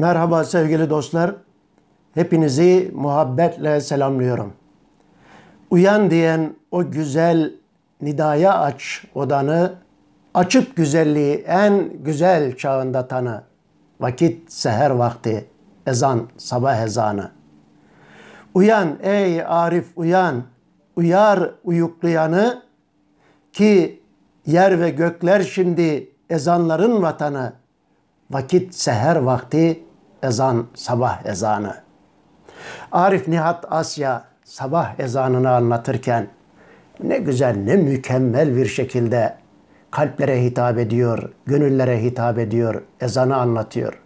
Merhaba sevgili dostlar. Hepinizi muhabbetle selamlıyorum. Uyan diyen o güzel nidaya aç odanı, açıp güzelliği en güzel çağında tanı. Vakit seher vakti, ezan sabah ezanı. Uyan ey Arif uyan, uyar uyuklayanı ki yer ve gökler şimdi ezanların vatanı. Vakit seher vakti, ezan sabah ezanı. Arif Nihat Asya sabah ezanını anlatırken ne güzel ne mükemmel bir şekilde kalplere hitap ediyor, gönüllere hitap ediyor, ezanı anlatıyor.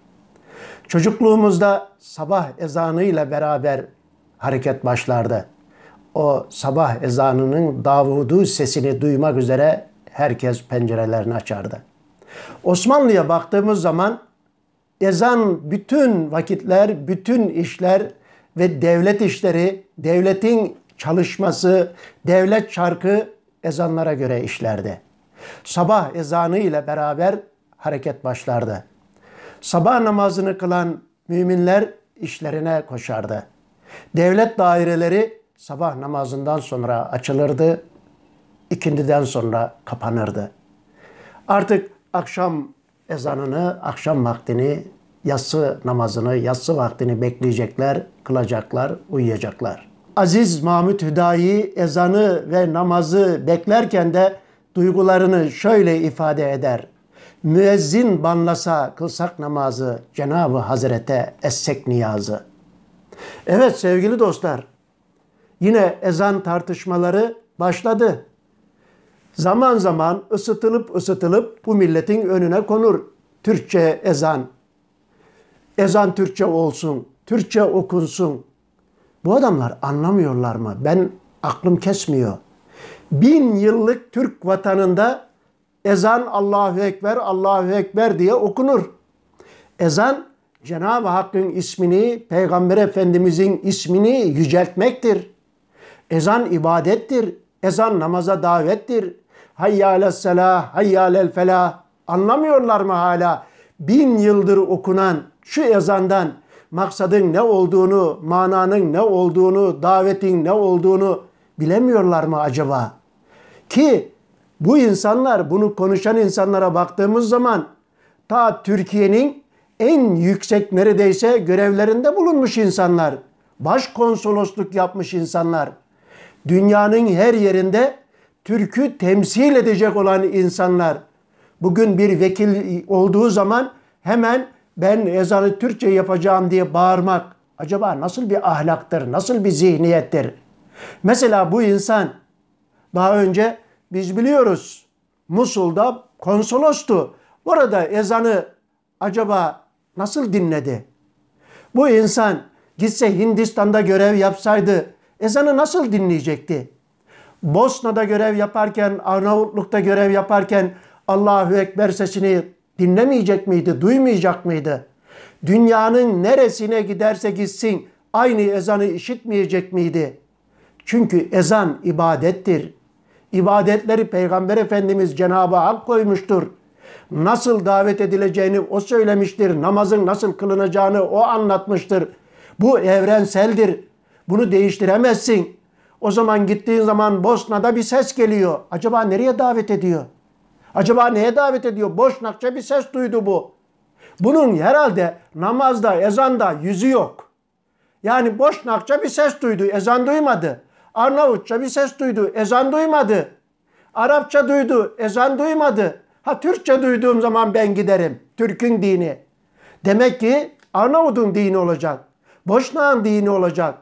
Çocukluğumuzda sabah ezanıyla beraber hareket başlardı. O sabah ezanının davudu sesini duymak üzere herkes pencerelerini açardı. Osmanlı'ya baktığımız zaman Ezan bütün vakitler, bütün işler ve devlet işleri, devletin çalışması, devlet çarkı ezanlara göre işlerdi. Sabah ezanı ile beraber hareket başlardı. Sabah namazını kılan müminler işlerine koşardı. Devlet daireleri sabah namazından sonra açılırdı, ikindiden sonra kapanırdı. Artık akşam ezanını, akşam vaktini, yatsı namazını, yatsı vaktini bekleyecekler, kılacaklar, uyuyacaklar. Aziz Mahmut Hüdayi ezanı ve namazı beklerken de duygularını şöyle ifade eder. Müezzin banlasa kılsak namazı, Cenabı Hazret'e essek niyazı. Evet sevgili dostlar, yine ezan tartışmaları başladı zaman zaman ısıtılıp ısıtılıp bu milletin önüne konur. Türkçe ezan. Ezan Türkçe olsun, Türkçe okunsun. Bu adamlar anlamıyorlar mı? Ben aklım kesmiyor. Bin yıllık Türk vatanında ezan Allahu Ekber, Allahu Ekber diye okunur. Ezan Cenab-ı Hakk'ın ismini, Peygamber Efendimizin ismini yüceltmektir. Ezan ibadettir. Ezan namaza davettir. Hayyâle selâh, hayyâlel felâh. Anlamıyorlar mı hala? Bin yıldır okunan şu ezandan maksadın ne olduğunu, mananın ne olduğunu, davetin ne olduğunu bilemiyorlar mı acaba? Ki bu insanlar, bunu konuşan insanlara baktığımız zaman ta Türkiye'nin en yüksek neredeyse görevlerinde bulunmuş insanlar. baş konsolosluk yapmış insanlar. Dünyanın her yerinde Türk'ü temsil edecek olan insanlar bugün bir vekil olduğu zaman hemen ben ezanı Türkçe yapacağım diye bağırmak acaba nasıl bir ahlaktır, nasıl bir zihniyettir? Mesela bu insan daha önce biz biliyoruz Musul'da konsolostu. Orada ezanı acaba nasıl dinledi? Bu insan gitse Hindistan'da görev yapsaydı ezanı nasıl dinleyecekti? Bosna'da görev yaparken, Arnavutluk'ta görev yaparken Allahu Ekber sesini dinlemeyecek miydi, duymayacak mıydı? Dünyanın neresine giderse gitsin aynı ezanı işitmeyecek miydi? Çünkü ezan ibadettir. İbadetleri Peygamber Efendimiz Cenab-ı Hak koymuştur. Nasıl davet edileceğini o söylemiştir. Namazın nasıl kılınacağını o anlatmıştır. Bu evrenseldir. Bunu değiştiremezsin. O zaman gittiğin zaman Bosna'da bir ses geliyor. Acaba nereye davet ediyor? Acaba neye davet ediyor? Boşnakça bir ses duydu bu. Bunun herhalde namazda, ezanda yüzü yok. Yani Boşnakça bir ses duydu, ezan duymadı. Arnavutça bir ses duydu, ezan duymadı. Arapça duydu, ezan duymadı. Ha Türkçe duyduğum zaman ben giderim. Türk'ün dini. Demek ki Arnavut'un dini olacak. Boşnağın dini olacak.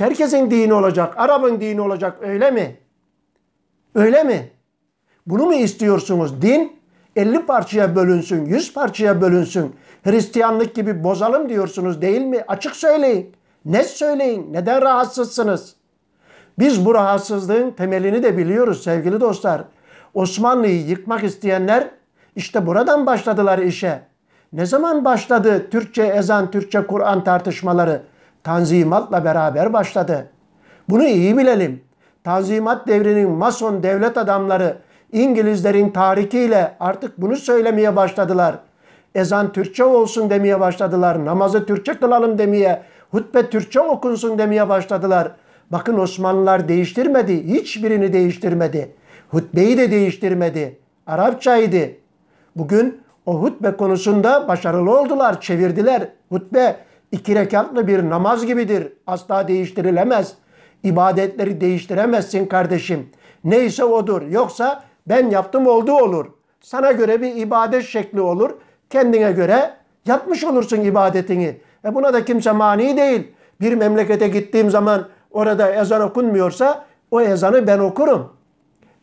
Çerkez'in dini olacak, Arap'ın dini olacak öyle mi? Öyle mi? Bunu mu istiyorsunuz? Din 50 parçaya bölünsün, 100 parçaya bölünsün. Hristiyanlık gibi bozalım diyorsunuz değil mi? Açık söyleyin. Ne söyleyin? Neden rahatsızsınız? Biz bu rahatsızlığın temelini de biliyoruz sevgili dostlar. Osmanlı'yı yıkmak isteyenler işte buradan başladılar işe. Ne zaman başladı Türkçe ezan, Türkçe Kur'an tartışmaları? Tanzimat'la beraber başladı. Bunu iyi bilelim. Tanzimat devrinin mason devlet adamları İngilizlerin tarihiyle artık bunu söylemeye başladılar. Ezan Türkçe olsun demeye başladılar. Namazı Türkçe kılalım demeye, hutbe Türkçe okunsun demeye başladılar. Bakın Osmanlılar değiştirmedi. Hiçbirini değiştirmedi. Hutbeyi de değiştirmedi. Arapçaydı. Bugün o hutbe konusunda başarılı oldular. Çevirdiler. Hutbe iki rekatlı bir namaz gibidir. Asla değiştirilemez. İbadetleri değiştiremezsin kardeşim. Neyse odur. Yoksa ben yaptım oldu olur. Sana göre bir ibadet şekli olur. Kendine göre yapmış olursun ibadetini. E buna da kimse mani değil. Bir memlekete gittiğim zaman orada ezan okunmuyorsa o ezanı ben okurum.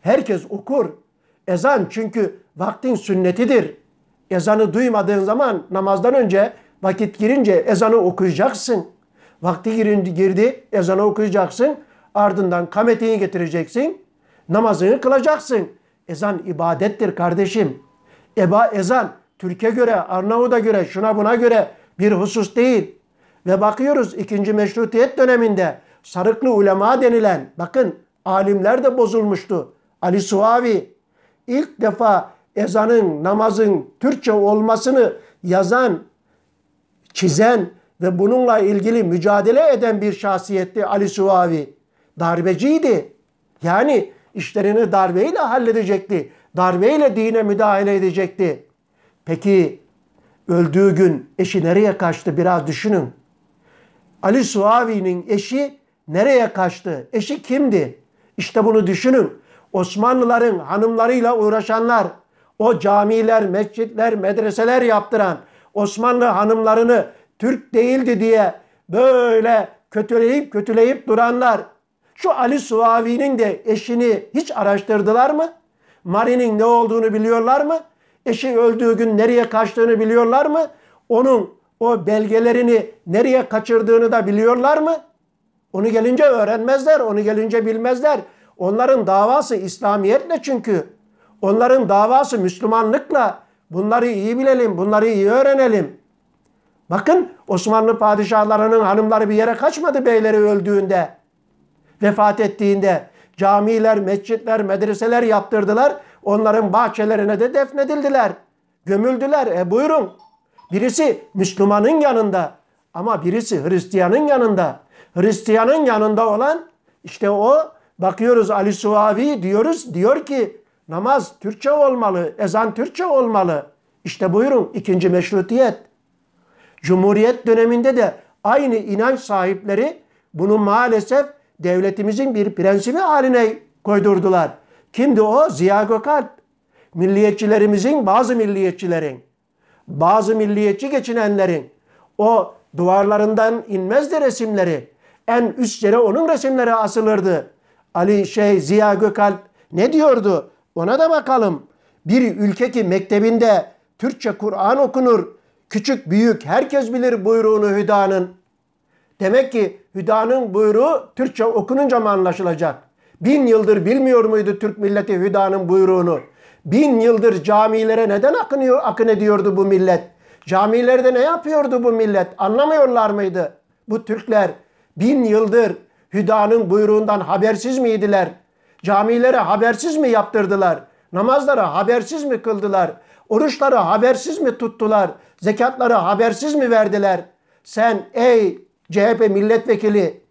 Herkes okur. Ezan çünkü vaktin sünnetidir. Ezanı duymadığın zaman namazdan önce Vakit girince ezanı okuyacaksın. Vakti girindi girdi ezanı okuyacaksın. Ardından kametini getireceksin. Namazını kılacaksın. Ezan ibadettir kardeşim. Eba ezan Türkiye göre, Arnavut'a göre, şuna buna göre bir husus değil. Ve bakıyoruz ikinci meşrutiyet döneminde sarıklı ulema denilen, bakın alimler de bozulmuştu. Ali Suavi ilk defa ezanın, namazın Türkçe olmasını yazan çizen ve bununla ilgili mücadele eden bir şahsiyetti Ali Suavi. Darbeciydi. Yani işlerini darbeyle halledecekti. Darbeyle dine müdahale edecekti. Peki öldüğü gün eşi nereye kaçtı biraz düşünün. Ali Suavi'nin eşi nereye kaçtı? Eşi kimdi? İşte bunu düşünün. Osmanlıların hanımlarıyla uğraşanlar, o camiler, mescitler, medreseler yaptıran, Osmanlı hanımlarını Türk değildi diye böyle kötüleyip kötüleyip duranlar şu Ali Suavi'nin de eşini hiç araştırdılar mı? Mari'nin ne olduğunu biliyorlar mı? Eşi öldüğü gün nereye kaçtığını biliyorlar mı? Onun o belgelerini nereye kaçırdığını da biliyorlar mı? Onu gelince öğrenmezler, onu gelince bilmezler. Onların davası İslamiyetle çünkü. Onların davası Müslümanlıkla, Bunları iyi bilelim, bunları iyi öğrenelim. Bakın Osmanlı padişahlarının hanımları bir yere kaçmadı beyleri öldüğünde, vefat ettiğinde. Camiler, mescitler, medreseler yaptırdılar. Onların bahçelerine de defnedildiler. Gömüldüler. E buyurun. Birisi Müslümanın yanında ama birisi Hristiyanın yanında. Hristiyanın yanında olan işte o bakıyoruz Ali Suavi diyoruz diyor ki Namaz Türkçe olmalı, ezan Türkçe olmalı. İşte buyurun ikinci meşrutiyet. Cumhuriyet döneminde de aynı inanç sahipleri bunu maalesef devletimizin bir prensibi haline koydurdular. Kimdi o? Ziya Gökalp. Milliyetçilerimizin, bazı milliyetçilerin, bazı milliyetçi geçinenlerin o duvarlarından inmezdi resimleri. En üst yere onun resimleri asılırdı. Ali şey Ziya Gökalp ne diyordu? Ona da bakalım. Bir ülke ki mektebinde Türkçe Kur'an okunur. Küçük büyük herkes bilir buyruğunu Hüda'nın. Demek ki Hüda'nın buyruğu Türkçe okununca mı anlaşılacak? Bin yıldır bilmiyor muydu Türk milleti Hüda'nın buyruğunu? Bin yıldır camilere neden akınıyor, akın ediyordu bu millet? Camilerde ne yapıyordu bu millet? Anlamıyorlar mıydı? Bu Türkler bin yıldır Hüda'nın buyruğundan habersiz miydiler? Camilere habersiz mi yaptırdılar? Namazlara habersiz mi kıldılar? Oruçlara habersiz mi tuttular? Zekatlara habersiz mi verdiler? Sen ey CHP milletvekili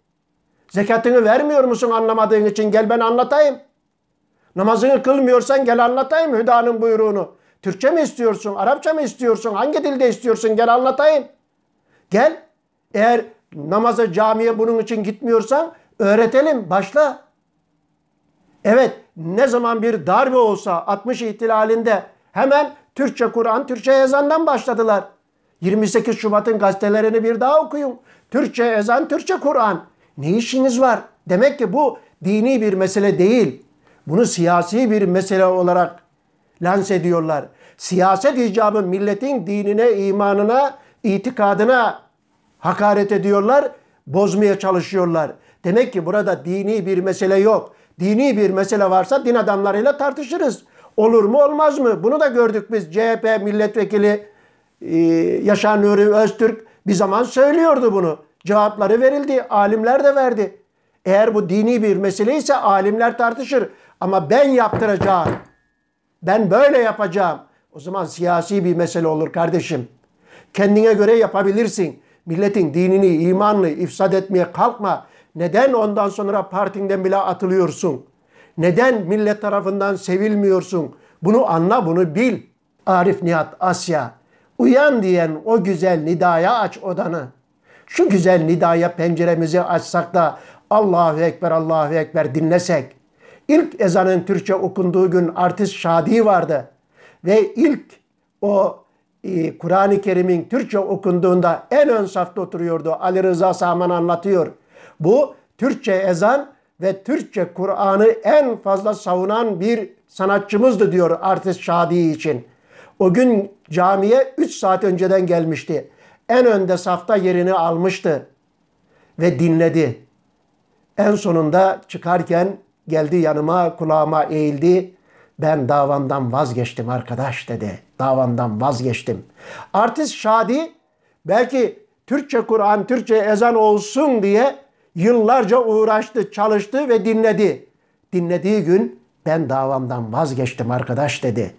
zekatını vermiyor musun anlamadığın için gel ben anlatayım. Namazını kılmıyorsan gel anlatayım Hüda'nın buyruğunu. Türkçe mi istiyorsun? Arapça mı istiyorsun? Hangi dilde istiyorsun? Gel anlatayım. Gel. Eğer namaza camiye bunun için gitmiyorsan öğretelim. Başla. Evet ne zaman bir darbe olsa 60 ihtilalinde hemen Türkçe Kur'an, Türkçe ezandan başladılar. 28 Şubat'ın gazetelerini bir daha okuyun. Türkçe ezan, Türkçe Kur'an. Ne işiniz var? Demek ki bu dini bir mesele değil. Bunu siyasi bir mesele olarak lanse ediyorlar. Siyaset icabı milletin dinine, imanına, itikadına hakaret ediyorlar, bozmaya çalışıyorlar. Demek ki burada dini bir mesele yok dini bir mesele varsa din adamlarıyla tartışırız. Olur mu olmaz mı? Bunu da gördük biz. CHP milletvekili e, Yaşar Nuri Öztürk bir zaman söylüyordu bunu. Cevapları verildi. Alimler de verdi. Eğer bu dini bir mesele ise alimler tartışır. Ama ben yaptıracağım. Ben böyle yapacağım. O zaman siyasi bir mesele olur kardeşim. Kendine göre yapabilirsin. Milletin dinini, imanını ifsad etmeye kalkma. Neden ondan sonra partinden bile atılıyorsun? Neden millet tarafından sevilmiyorsun? Bunu anla, bunu bil. Arif Nihat Asya, uyan diyen o güzel nidaya aç odanı. Şu güzel nidaya penceremizi açsak da Allahu Ekber, Allahu Ekber dinlesek. İlk ezanın Türkçe okunduğu gün artist Şadi vardı. Ve ilk o e, Kur'an-ı Kerim'in Türkçe okunduğunda en ön safta oturuyordu. Ali Rıza Saman anlatıyor. Bu Türkçe ezan ve Türkçe Kur'an'ı en fazla savunan bir sanatçımızdı diyor artist Şadi için. O gün camiye 3 saat önceden gelmişti. En önde safta yerini almıştı ve dinledi. En sonunda çıkarken geldi yanıma kulağıma eğildi. Ben davandan vazgeçtim arkadaş dedi. Davandan vazgeçtim. Artist Şadi belki Türkçe Kur'an, Türkçe ezan olsun diye Yıllarca uğraştı, çalıştı ve dinledi. Dinlediği gün ben davamdan vazgeçtim arkadaş dedi.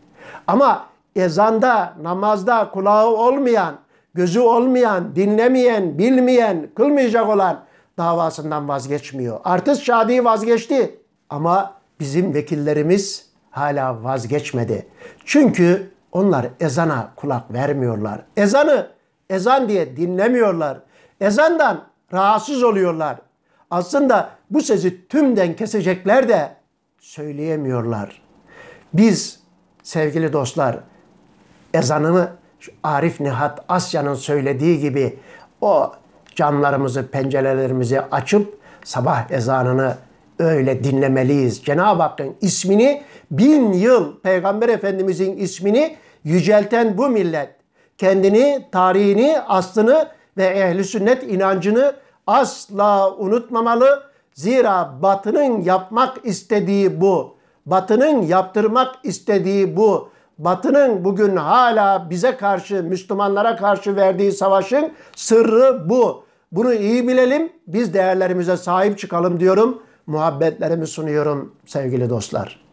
Ama ezanda, namazda kulağı olmayan, gözü olmayan, dinlemeyen, bilmeyen, kılmayacak olan davasından vazgeçmiyor. Artist Şadi vazgeçti ama bizim vekillerimiz hala vazgeçmedi. Çünkü onlar ezana kulak vermiyorlar. Ezanı ezan diye dinlemiyorlar. Ezandan rahatsız oluyorlar. Aslında bu sözü tümden kesecekler de söyleyemiyorlar. Biz sevgili dostlar ezanımı Arif Nihat Asya'nın söylediği gibi o camlarımızı, pencerelerimizi açıp sabah ezanını öyle dinlemeliyiz. Cenab-ı Hakk'ın ismini bin yıl Peygamber Efendimizin ismini yücelten bu millet kendini, tarihini, aslını ve ehli sünnet inancını asla unutmamalı. Zira batının yapmak istediği bu. Batının yaptırmak istediği bu. Batının bugün hala bize karşı, Müslümanlara karşı verdiği savaşın sırrı bu. Bunu iyi bilelim, biz değerlerimize sahip çıkalım diyorum. Muhabbetlerimi sunuyorum sevgili dostlar.